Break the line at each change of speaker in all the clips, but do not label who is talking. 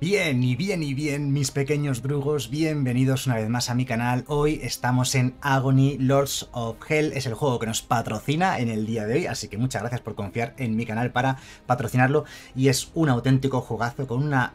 Bien, y bien, y bien, mis pequeños drugos, bienvenidos una vez más a mi canal. Hoy estamos en Agony Lords of Hell, es el juego que nos patrocina en el día de hoy, así que muchas gracias por confiar en mi canal para patrocinarlo. Y es un auténtico jugazo con una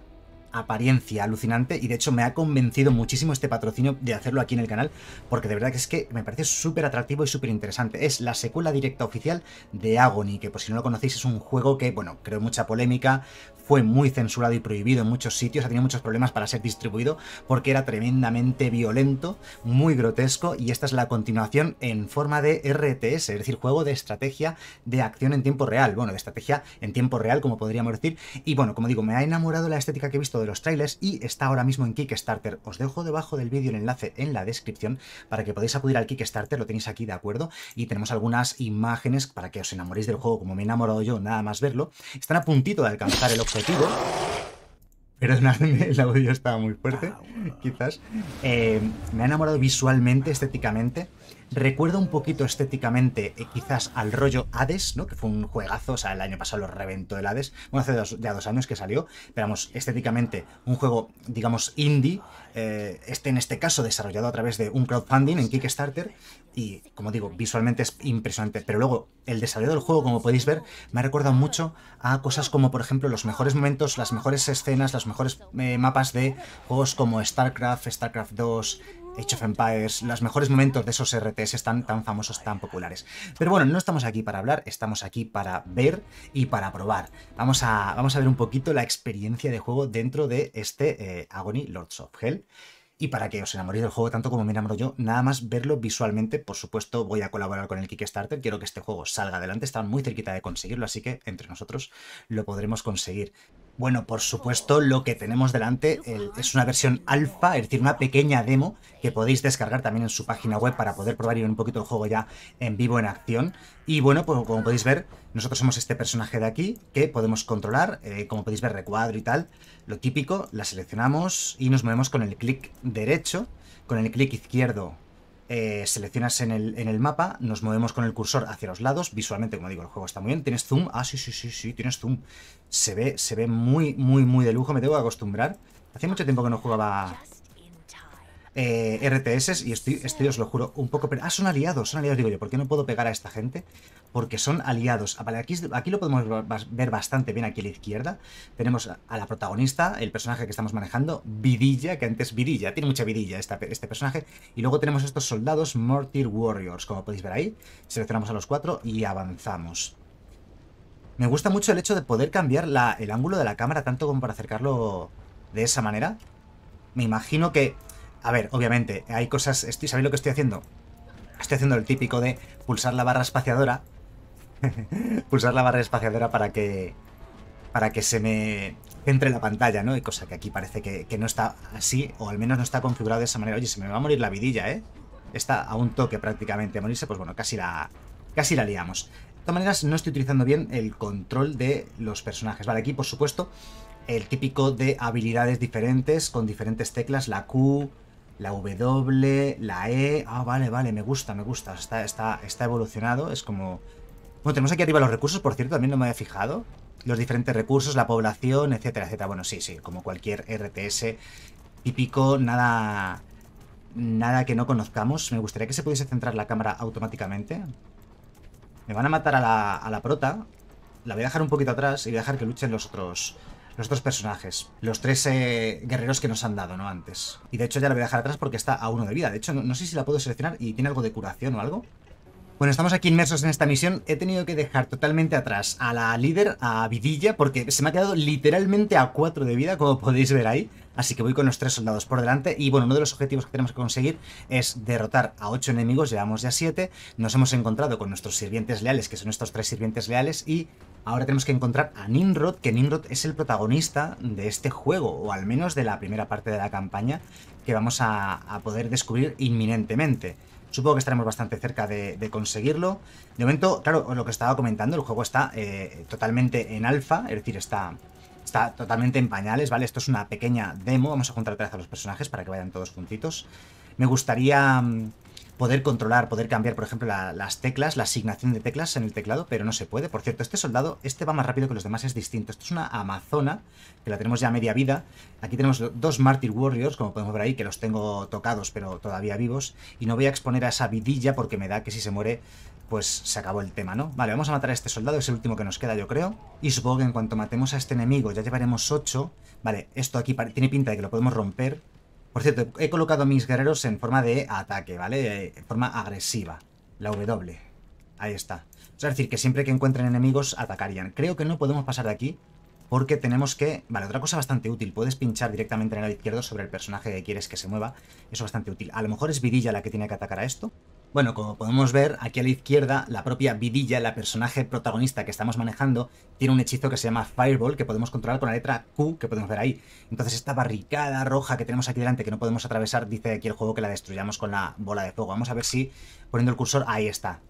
apariencia alucinante y de hecho me ha convencido muchísimo este patrocinio de hacerlo aquí en el canal porque de verdad que es que me parece súper atractivo y súper interesante. Es la secuela directa oficial de Agony, que por si no lo conocéis es un juego que, bueno, creó mucha polémica, fue muy censurado y prohibido en muchos sitios, ha tenido muchos problemas para ser distribuido porque era tremendamente violento, muy grotesco y esta es la continuación en forma de RTS, es decir, juego de estrategia de acción en tiempo real, bueno, de estrategia en tiempo real como podríamos decir y bueno, como digo, me ha enamorado la estética que he visto de los trailers y está ahora mismo en Kickstarter. Os dejo debajo del vídeo el enlace en la descripción para que podáis acudir al Kickstarter, lo tenéis aquí, ¿de acuerdo? Y tenemos algunas imágenes para que os enamoréis del juego como me he enamorado yo, nada más verlo. Están a puntito de alcanzar el objetivo. Perdonadme, el audio estaba muy fuerte, ah, quizás. Eh, me ha enamorado visualmente, estéticamente. Recuerda un poquito estéticamente, eh, quizás, al rollo Hades, ¿no? Que fue un juegazo, o sea, el año pasado lo reventó el Hades. Bueno, hace ya dos años que salió, pero vamos, estéticamente, un juego, digamos, indie, eh, este en este caso desarrollado a través de un crowdfunding en Kickstarter, y como digo, visualmente es impresionante, pero luego el desarrollo del juego, como podéis ver, me ha recordado mucho a cosas como, por ejemplo, los mejores momentos, las mejores escenas, los mejores eh, mapas de juegos como StarCraft, StarCraft 2, Age of los mejores momentos de esos RTS están tan famosos, tan populares. Pero bueno, no estamos aquí para hablar, estamos aquí para ver y para probar. Vamos a, vamos a ver un poquito la experiencia de juego dentro de este eh, Agony Lords of Hell. Y para que os enamoréis del juego tanto como me enamoro yo, nada más verlo visualmente, por supuesto voy a colaborar con el Kickstarter, quiero que este juego salga adelante, están muy cerquita de conseguirlo, así que entre nosotros lo podremos conseguir. Bueno, por supuesto, lo que tenemos delante es una versión alfa, es decir, una pequeña demo que podéis descargar también en su página web para poder probar y un poquito el juego ya en vivo, en acción. Y bueno, pues como podéis ver, nosotros somos este personaje de aquí que podemos controlar, eh, como podéis ver, recuadro y tal. Lo típico, la seleccionamos y nos movemos con el clic derecho, con el clic izquierdo eh, seleccionas en el, en el, mapa, nos movemos con el cursor hacia los lados, visualmente, como digo, el juego está muy bien, tienes zoom, ah, sí, sí, sí, sí, tienes zoom, se ve, se ve muy, muy, muy de lujo, me tengo que acostumbrar, hace mucho tiempo que no jugaba eh, RTS y estoy, estoy, os lo juro, un poco... Ah, son aliados, son aliados, digo yo, ¿por qué no puedo pegar a esta gente? Porque son aliados. Ah, vale, aquí, lo podemos ver bastante bien aquí a la izquierda. Tenemos a la protagonista, el personaje que estamos manejando, Vidilla, que antes Vidilla, tiene mucha vidilla este personaje. Y luego tenemos estos soldados Mortir Warriors, como podéis ver ahí. Seleccionamos a los cuatro y avanzamos. Me gusta mucho el hecho de poder cambiar el ángulo de la cámara tanto como para acercarlo de esa manera. Me imagino que a ver, obviamente, hay cosas... Estoy, ¿Sabéis lo que estoy haciendo? Estoy haciendo el típico de pulsar la barra espaciadora. pulsar la barra espaciadora para que... Para que se me entre la pantalla, ¿no? Y cosa que aquí parece que, no está así, o al menos no está configurado de esa manera. Oye, se me va a morir la vidilla, ¿eh? Está a un toque prácticamente a morirse, pues bueno, casi la, casi la liamos. De todas maneras, no estoy utilizando bien el control de los personajes. Vale, aquí, por supuesto, el típico de habilidades diferentes, con diferentes teclas, la Q, la W, la E. Ah, vale, vale, me gusta, me gusta. Está, está, está evolucionado, es como... Bueno, tenemos aquí arriba los recursos, por cierto, también no me había fijado. Los diferentes recursos, la población, etcétera, etcétera. Bueno, sí, sí, como cualquier RTS típico, nada... Nada que no conozcamos. Me gustaría que se pudiese centrar la cámara automáticamente. Me van a matar a la, a la prota. La voy a dejar un poquito atrás y voy a dejar que luchen los otros los dos personajes, los tres eh, guerreros que nos han dado, ¿no? Antes. Y de hecho ya la voy a dejar atrás porque está a uno de vida. De hecho, no, sé si la puedo seleccionar y tiene algo de curación o algo. Bueno, estamos aquí inmersos en esta misión. He tenido que dejar totalmente atrás a la líder, a Vidilla, porque se me ha quedado literalmente a cuatro de vida, como podéis ver ahí. Así que voy con los tres soldados por delante. Y bueno, uno de los objetivos que tenemos que conseguir es derrotar a ocho enemigos, llevamos ya siete. Nos hemos encontrado con nuestros sirvientes leales, que son estos tres sirvientes leales, y ahora tenemos que encontrar a Nimrod, que Nimrod es el protagonista de este juego, o al menos de la primera parte de la campaña, que vamos a, poder descubrir inminentemente. Supongo que estaremos bastante cerca de, conseguirlo. De momento, claro, lo que estaba comentando, el juego está eh, totalmente en alfa, es decir, está, está totalmente en pañales, ¿vale? Esto es una pequeña demo, vamos a juntar atrás a los personajes para que vayan todos juntitos. Me gustaría mm, poder controlar, poder cambiar, por ejemplo, las teclas, la asignación de teclas en el teclado, pero no se puede. Por cierto, este soldado, este va más rápido que los demás, es distinto. Esto es una amazona, que la tenemos ya a media vida. Aquí tenemos dos Martyr Warriors, como podemos ver ahí, que los tengo tocados, pero todavía vivos. Y no voy a exponer a esa vidilla porque me da que si se muere, pues se acabó el tema, ¿no? Vale, vamos a matar a este soldado, es el último que nos queda, yo creo. Y supongo que en cuanto matemos a este enemigo, ya llevaremos 8. Vale, esto aquí tiene pinta de que lo podemos romper por cierto, he colocado a mis guerreros en forma de ataque, ¿vale? En forma agresiva. La W. Ahí está. es decir, que siempre que encuentren enemigos, atacarían. Creo que no podemos pasar de aquí porque tenemos que... Vale, otra cosa bastante útil, puedes pinchar directamente en la izquierda sobre el personaje que quieres que se mueva, eso es bastante útil. A lo mejor es Vidilla la que tiene que atacar a esto. Bueno, como podemos ver, aquí a la izquierda, la propia Vidilla, la personaje protagonista que estamos manejando, tiene un hechizo que se llama Fireball, que podemos controlar con la letra Q, que podemos ver ahí. Entonces esta barricada roja que tenemos aquí delante, que no podemos atravesar, dice aquí el juego que la destruyamos con la bola de fuego. Vamos a ver si, poniendo el cursor, ahí está,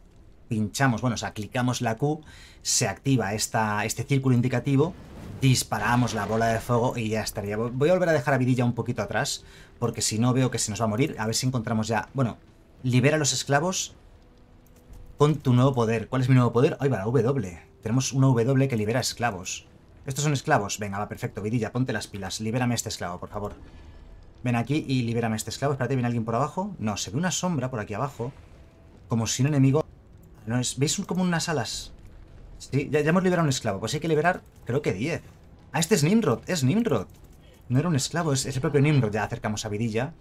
pinchamos, bueno, o sea, clicamos la Q, se activa este círculo indicativo disparamos la bola de fuego y ya estaría. Voy a volver a dejar a Vidilla un poquito atrás, porque si no veo que se nos va a morir. A ver si encontramos ya... Bueno, libera los esclavos con tu nuevo poder. ¿Cuál es mi nuevo poder? Ahí va, la W. Tenemos una W que libera esclavos. ¿Estos son esclavos? Venga, va, perfecto. Vidilla, ponte las pilas. Libérame a este esclavo, por favor. Ven aquí y libérame a este esclavo. Espérate, ¿viene alguien por abajo? No, se ve una sombra por aquí abajo. Como si un enemigo... ¿No es... ¿Veis como unas alas? Sí, ya, hemos liberado un esclavo. Pues hay que liberar, creo que 10. Ah, este es Nimrod, es Nimrod. No era un esclavo, es, el propio Nimrod. Ya acercamos a Vidilla.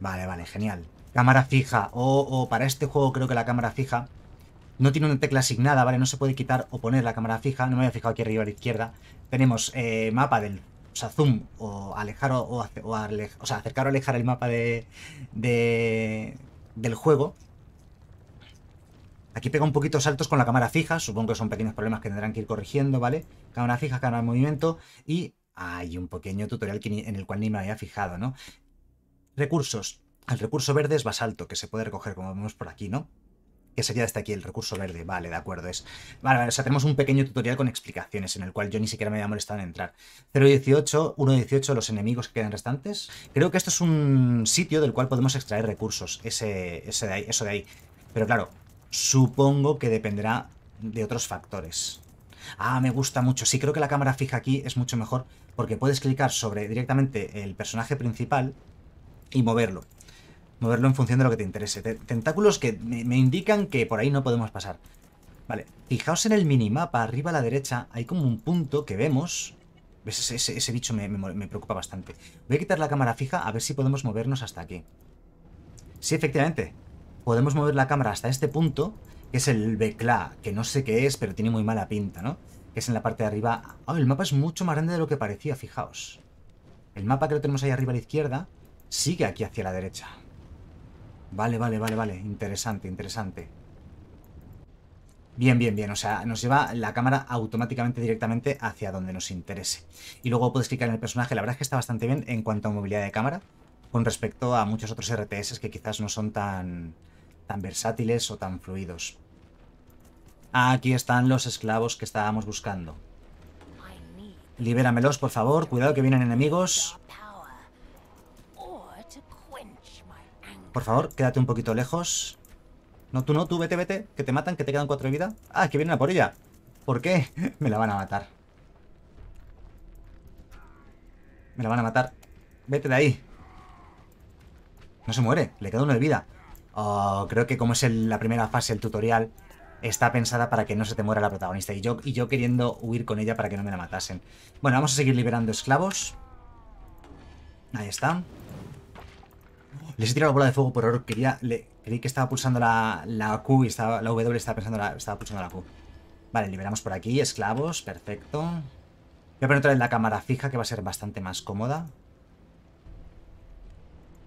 Vale, vale, genial. Cámara fija. O para este juego creo que la cámara fija no tiene una tecla asignada, ¿vale? No se puede quitar o poner la cámara fija. No me había fijado aquí arriba a la izquierda. Tenemos eh, mapa del... O sea, zoom o alejar o, o, o sea, acercar o alejar el mapa de, de, del juego. Aquí pega un poquito saltos con la cámara fija, supongo que son pequeños problemas que tendrán que ir corrigiendo, ¿vale? Cámara fija, cámara de movimiento y hay un pequeño tutorial que en el cual ni me había fijado, ¿no? Recursos. El recurso verde es basalto, que se puede recoger como vemos por aquí, ¿no? que sería hasta este aquí el recurso verde. Vale, de acuerdo, es... Vale, vale, o sea, tenemos un pequeño tutorial con explicaciones en el cual yo ni siquiera me había molestado en entrar. 0.18, 1.18, los enemigos que quedan restantes. Creo que esto es un sitio del cual podemos extraer recursos, ese, eso de ahí. Pero claro, Supongo que dependerá de otros factores. Ah, me gusta mucho. Sí, creo que la cámara fija aquí es mucho mejor porque puedes clicar sobre directamente el personaje principal y moverlo. Moverlo en función de lo que te interese. Tentáculos que me indican que por ahí no podemos pasar. Vale, fijaos en el minimapa, arriba a la derecha, hay como un punto que vemos. Ese, bicho me, me, preocupa bastante. Voy a quitar la cámara fija a ver si podemos movernos hasta aquí. Sí, efectivamente, podemos mover la cámara hasta este punto, que es el Becla, que no sé qué es, pero tiene muy mala pinta, ¿no? Que es en la parte de arriba. Oh, el mapa es mucho más grande de lo que parecía, fijaos. El mapa que lo tenemos ahí arriba a la izquierda sigue aquí hacia la derecha. Vale, vale, vale, vale. Interesante, interesante. Bien, bien, bien. O sea, nos lleva la cámara automáticamente directamente hacia donde nos interese. Y luego puedes clicar en el personaje. La verdad es que está bastante bien en cuanto a movilidad de cámara con respecto a muchos otros RTS que quizás no son tan tan versátiles o tan fluidos. Ah, aquí están los esclavos que estábamos buscando. Libéramelos, por favor. Cuidado que vienen enemigos. Por favor, quédate un poquito lejos. No, tú no, tú vete, vete. Que te matan, que te quedan cuatro de vida. Ah, que vienen a por ella. ¿Por qué? Me la van a matar. Me la van a matar. Vete de ahí. No se muere. Le queda uno de vida. Ah, creo que como es la primera fase, el tutorial, está pensada para que no se te muera la protagonista. Y yo, y yo queriendo huir con ella para que no me la matasen. Bueno, vamos a seguir liberando esclavos. Ahí está. Les he tirado la bola de fuego por oro. Quería, creí que estaba pulsando la, Q y estaba, la W estaba, pensando estaba pulsando la Q. Vale, liberamos por aquí. Esclavos, perfecto. Voy a poner otra vez la cámara fija que va a ser bastante más cómoda.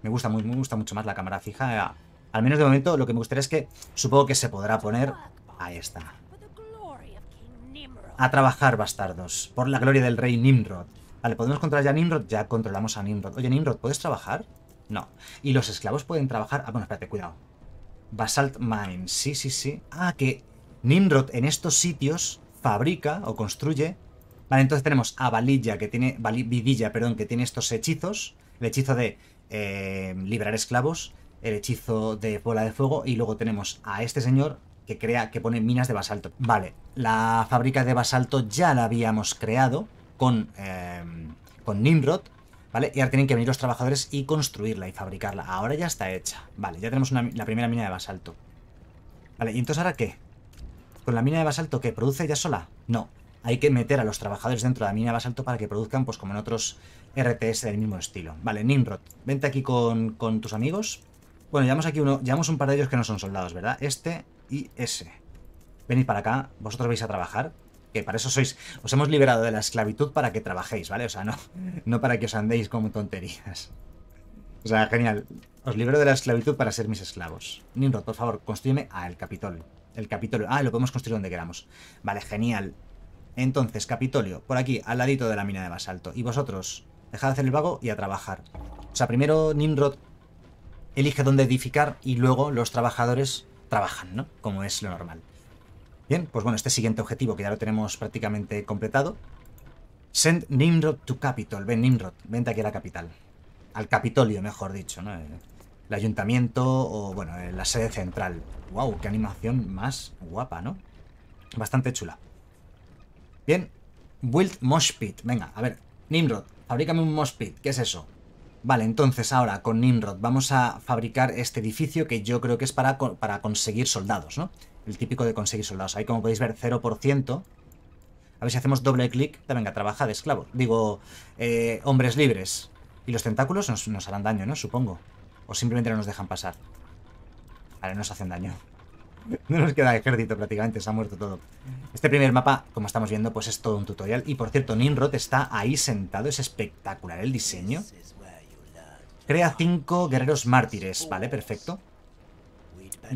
Me gusta, me gusta mucho más la cámara fija. Al menos de momento lo que me gustaría es que supongo que se podrá poner... Ahí está. A trabajar, bastardos. Por la gloria del rey Nimrod. Vale, ¿podemos controlar ya a Nimrod? Ya controlamos a Nimrod. Oye, Nimrod, ¿puedes trabajar? No. ¿Y los esclavos pueden trabajar? Ah, bueno, espérate, cuidado. Basalt Mine. Sí, sí, sí. Ah, que Nimrod en estos sitios fabrica o construye. Vale, entonces tenemos a Valilla, que tiene... Vidilla, perdón, que tiene estos hechizos. El hechizo de eh, liberar esclavos el hechizo de bola de fuego y luego tenemos a este señor que crea, que pone minas de basalto. Vale, la fábrica de basalto ya la habíamos creado con, eh, con Nimrod, ¿vale? Y ahora tienen que venir los trabajadores y construirla y fabricarla. Ahora ya está hecha. Vale, ya tenemos la primera mina de basalto. Vale, ¿y entonces ahora qué? ¿Con la mina de basalto que produce ya sola? No, hay que meter a los trabajadores dentro de la mina de basalto para que produzcan, pues como en otros RTS del mismo estilo. Vale, Nimrod, vente aquí con, con tus amigos bueno, llevamos aquí uno, llevamos un par de ellos que no son soldados, ¿verdad? Este y ese. Venid para acá, vosotros vais a trabajar, que para eso sois, os hemos liberado de la esclavitud para que trabajéis, ¿vale? O sea, no, no para que os andéis como tonterías. O sea, genial. Os libero de la esclavitud para ser mis esclavos. Nimrod, por favor, construyeme al el Capitolio. El Capitolio. Ah, lo podemos construir donde queramos. Vale, genial. Entonces, Capitolio, por aquí, al ladito de la mina de basalto. Y vosotros, dejad de hacer el vago y a trabajar. O sea, primero Nimrod elige dónde edificar y luego los trabajadores trabajan, ¿no? Como es lo normal. Bien, pues bueno, este siguiente objetivo que ya lo tenemos prácticamente completado. Send Nimrod to Capitol. Ven, Nimrod, vente aquí a la capital. Al Capitolio, mejor dicho, ¿no? El ayuntamiento o, bueno, eh, la sede central. ¡Wow! ¡Qué animación más guapa, ¿no? Bastante chula. Bien. Build Mosh Pit. Venga, a ver. Nimrod, fabrícame un Mosh Pit. ¿Qué es eso? Vale, entonces ahora con Nimrod vamos a fabricar este edificio que yo creo que es para, para conseguir soldados, ¿no? El típico de conseguir soldados. Ahí como podéis ver, 0%. A ver si hacemos doble clic. Venga, trabaja de esclavo. Digo, eh, hombres libres. Y los tentáculos nos, nos harán daño, ¿no? Supongo. O simplemente no nos dejan pasar. Vale, nos hacen daño. No nos queda ejército prácticamente, se ha muerto todo. Este primer mapa, como estamos viendo, pues es todo un tutorial. Y por cierto, Nimrod está ahí sentado, es espectacular el diseño. Crea cinco guerreros mártires. Vale, perfecto.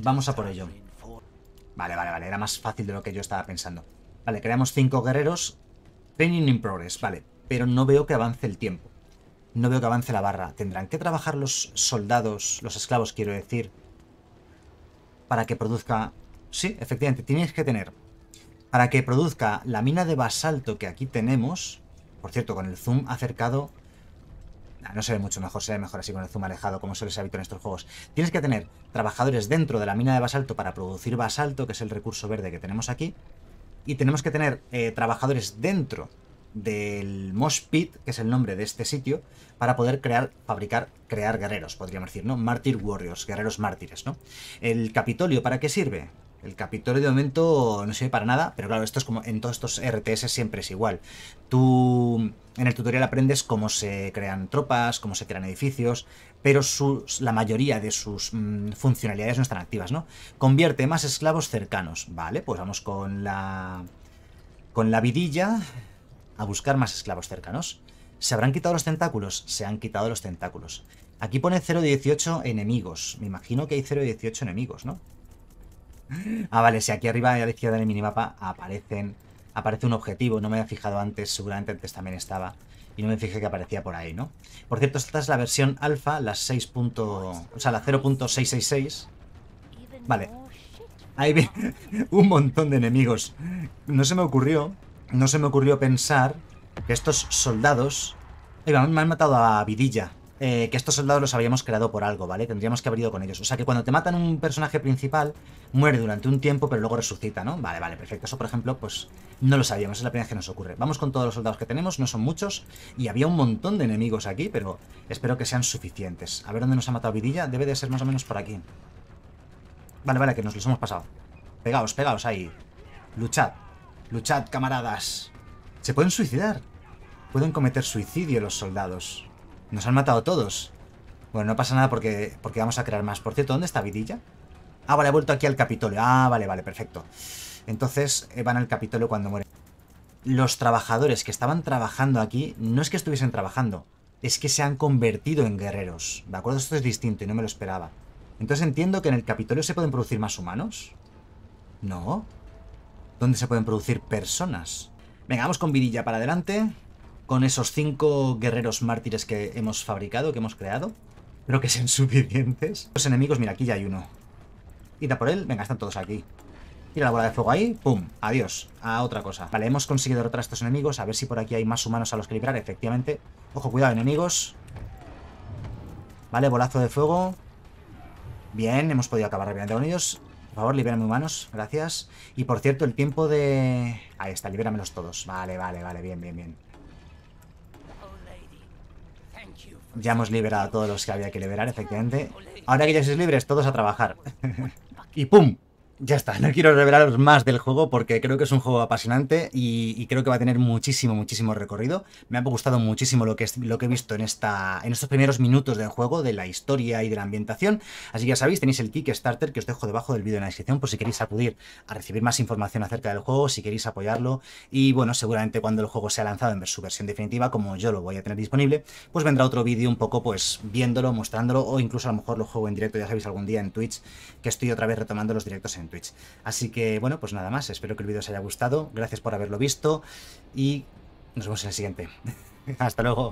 Vamos a por ello. Vale, vale, vale. Era más fácil de lo que yo estaba pensando. Vale, creamos cinco guerreros. Training in progress, vale. Pero no veo que avance el tiempo. No veo que avance la barra. Tendrán que trabajar los soldados, los esclavos, quiero decir, para que produzca... Sí, efectivamente, tienes que tener... Para que produzca la mina de basalto que aquí tenemos... Por cierto, con el zoom acercado Ah, no, se ve mucho mejor, se ve mejor así con el zoom alejado, como suele ser habitual en estos juegos. Tienes que tener trabajadores dentro de la mina de basalto para producir basalto, que es el recurso verde que tenemos aquí. Y tenemos que tener eh, trabajadores dentro del Mosh Pit, que es el nombre de este sitio, para poder crear, fabricar, crear guerreros, podríamos decir, ¿no? Mártir Warriors, guerreros mártires, ¿no? El Capitolio, ¿para qué sirve? El capítulo de momento no sirve para nada, pero claro, esto es como en todos estos RTS siempre es igual. Tú en el tutorial aprendes cómo se crean tropas, cómo se crean edificios, pero la mayoría de sus mm, funcionalidades no están activas, ¿no? Convierte más esclavos cercanos, ¿vale? Pues vamos con la con la vidilla a buscar más esclavos cercanos. ¿Se habrán quitado los tentáculos? Se han quitado los tentáculos. Aquí pone 0.18 enemigos. Me imagino que hay 0.18 enemigos, ¿no? ah, vale, si aquí arriba a la izquierda del minimapa aparecen, aparece un objetivo. No me había fijado antes, seguramente antes también estaba. Y no me fijé que aparecía por ahí, ¿no? Por cierto, esta es la versión alfa, la 6. o sea, la 0.666. Vale. Hay un montón de enemigos. No se me ocurrió, no se me ocurrió pensar que estos soldados... Ahí me han matado a Vidilla. Eh, que estos soldados los habíamos creado por algo, ¿vale? Tendríamos que haber ido con ellos. O sea que cuando te matan un personaje principal, muere durante un tiempo, pero luego resucita, ¿no? Vale, vale, perfecto. Eso, por ejemplo, pues no lo sabíamos, es la primera vez que nos ocurre. Vamos con todos los soldados que tenemos, no son muchos, y había un montón de enemigos aquí, pero espero que sean suficientes. A ver dónde nos ha matado Vidilla, debe de ser más o menos por aquí. Vale, vale, que nos los hemos pasado. Pegaos, pegaos ahí. Luchad, luchad, camaradas. Se pueden suicidar. Pueden cometer suicidio los soldados. Nos han matado todos. Bueno, no pasa nada porque, porque vamos a crear más. Por cierto, ¿dónde está Vidilla? Ah, vale, ha vuelto aquí al Capitolio. Ah, vale, vale, perfecto. Entonces eh, van al Capitolio cuando mueren. Los trabajadores que estaban trabajando aquí, no es que estuviesen trabajando, es que se han convertido en guerreros. ¿De acuerdo? Esto es distinto y no me lo esperaba. Entonces entiendo que en el Capitolio se pueden producir más humanos. No. ¿Dónde se pueden producir personas? Venga, vamos con Vidilla para adelante con esos cinco guerreros mártires que hemos fabricado, que hemos creado. Creo que sean suficientes. Los enemigos, mira, aquí ya hay uno. da por él. Venga, están todos aquí. Tira la bola de fuego ahí. ¡Pum! Adiós. A otra cosa. Vale, hemos conseguido derrotar a estos enemigos. A ver si por aquí hay más humanos a los que liberar. Efectivamente. Ojo, cuidado, enemigos. Vale, bolazo de fuego. Bien, hemos podido acabar rápidamente con ellos. Por favor, libérame humanos, gracias. Y por cierto, el tiempo de... Ahí está, libéramelos todos. Vale, vale, vale, bien, bien, bien. Ya hemos liberado a todos los que había que liberar, efectivamente. Ahora que ya sois libres, todos a trabajar. y ¡pum! Ya está, no quiero revelaros más del juego porque creo que es un juego apasionante y, creo que va a tener muchísimo, muchísimo recorrido. Me ha gustado muchísimo lo que, lo que he visto en, esta, en estos primeros minutos del juego, de la historia y de la ambientación. Así que ya sabéis, tenéis el Kickstarter que os dejo debajo del vídeo en la descripción por si queréis acudir a recibir más información acerca del juego, si queréis apoyarlo. Y bueno, seguramente cuando el juego sea lanzado en su versión definitiva, como yo lo voy a tener disponible, pues vendrá otro vídeo un poco pues viéndolo, mostrándolo o incluso a lo mejor lo juego en directo, ya sabéis algún día en Twitch que estoy otra vez retomando los directos en Así que bueno, pues nada más, espero que el vídeo os haya gustado, gracias por haberlo visto y nos vemos en el siguiente. Hasta luego.